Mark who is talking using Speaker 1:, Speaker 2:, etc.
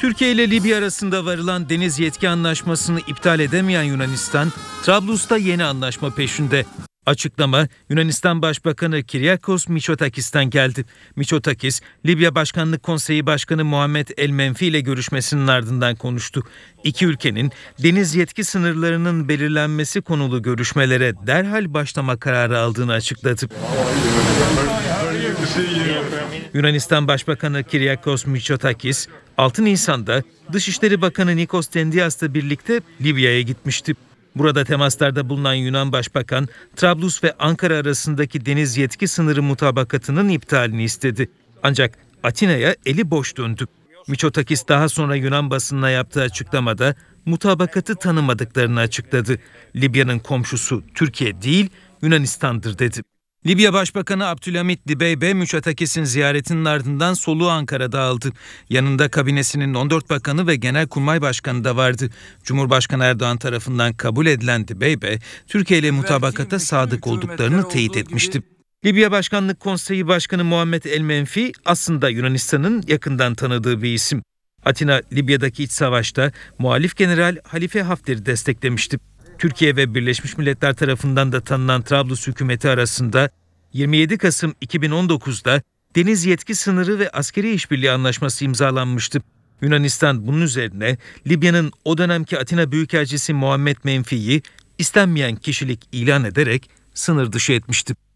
Speaker 1: Türkiye ile Libya arasında varılan deniz yetki anlaşmasını iptal edemeyen Yunanistan, Trablus'ta yeni anlaşma peşinde. Açıklama Yunanistan Başbakanı Kiryakos Mitsotakis'ten geldi. Mitsotakis, Libya Başkanlık Konseyi Başkanı Muhammed El Menfi ile görüşmesinin ardından konuştu. İki ülkenin deniz yetki sınırlarının belirlenmesi konulu görüşmelere derhal başlama kararı aldığını açıkladı. Yunanistan Başbakanı Kyriakos Mitsotakis 6 Nisan'da Dışişleri Bakanı Nikos Dendias'la birlikte Libya'ya gitmişti. Burada temaslarda bulunan Yunan Başbakan, Trablus ve Ankara arasındaki deniz yetki sınırı mutabakatının iptalini istedi. Ancak Atina'ya eli boş döndü. Mitsotakis daha sonra Yunan basınına yaptığı açıklamada mutabakatı tanımadıklarını açıkladı. Libya'nın komşusu Türkiye değil, Yunanistan'dır dedi. Libya Başbakanı Abdülhamit Dibeybe Müçatakis'in ziyaretinin ardından soluğu Ankara'da aldı. Yanında kabinesinin 14 bakanı ve Genelkurmay Başkanı da vardı. Cumhurbaşkanı Erdoğan tarafından kabul edilen Dibeybe, Türkiye ile mutabakata sadık olduklarını teyit etmişti. Libya Başkanlık Konseyi Başkanı Muhammed El Menfi aslında Yunanistan'ın yakından tanıdığı bir isim. Atina Libya'daki iç savaşta muhalif general Halife Hafter'i desteklemişti. Türkiye ve Birleşmiş Milletler tarafından da tanınan Trablus hükümeti arasında 27 Kasım 2019'da deniz yetki sınırı ve askeri işbirliği anlaşması imzalanmıştı. Yunanistan bunun üzerine Libya'nın o dönemki Atina Büyükelçisi Muhammed Menfi'yi istenmeyen kişilik ilan ederek sınır dışı etmişti.